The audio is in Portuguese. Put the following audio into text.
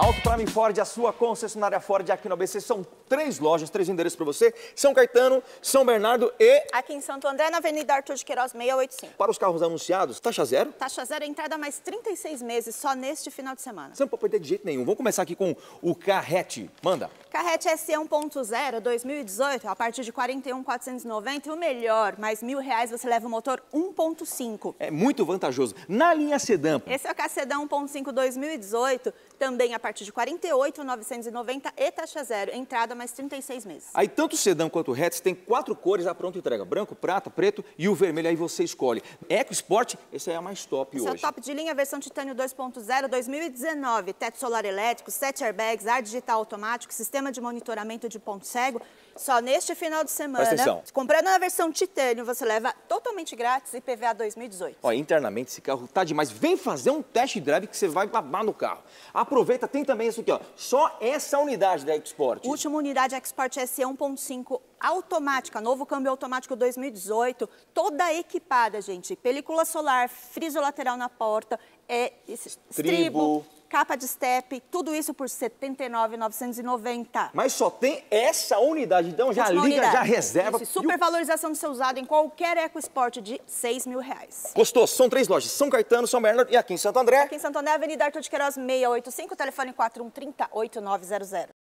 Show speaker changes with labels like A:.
A: Alto Prime Ford, a sua concessionária Ford aqui no ABC. São três lojas, três endereços para você. São Caetano, São Bernardo e... Aqui em Santo André, na Avenida Arthur de Queiroz, 685. Para os carros anunciados, taxa zero?
B: Taxa zero, entrada mais 36 meses, só neste final de semana.
A: Você não pode perder de jeito nenhum. Vamos começar aqui com o Carrete. Manda.
B: Carrete SE 1.0 2018, a partir de 41,490 e o melhor, mais mil reais você leva o motor
A: 1.5. É muito vantajoso. Na linha sedã.
B: Esse é o Cacedan sedã 1.5 2018, também a partir de 48,990 e taxa zero, entrada mais 36 meses.
A: Aí tanto o sedã quanto o hatch tem quatro cores à pronta entrega, branco, prata, preto e o vermelho aí você escolhe. Eco Sport, esse aí é a mais top esse hoje. é o top
B: de linha, versão Titânio 2.0 2019, teto solar elétrico, 7 airbags, ar digital automático, sistema sistema de monitoramento de ponto cego só neste final de semana. Comprando na versão titânio, você leva totalmente grátis IPVA 2018.
A: Ó, internamente esse carro tá demais. Vem fazer um test drive que você vai babar no carro. Aproveita, tem também isso aqui, ó. Só essa unidade da Export. Última unidade Export s
B: 1.5 automática, novo câmbio automático 2018, toda equipada, gente. Película solar, friso lateral na porta, é estribo, capa de step, tudo isso por R$ 79,990. Mas
A: só tem essa unidade, então já liga, unidade. já reserva.
B: supervalorização de ser usado em qualquer EcoSport de R$ 6 mil reais.
A: Gostou? são três lojas, São Caetano, São Bernardo e aqui em Santo André. Aqui
B: em Santo André, Avenida Arthur de Queiroz, 685, telefone 4130-8900.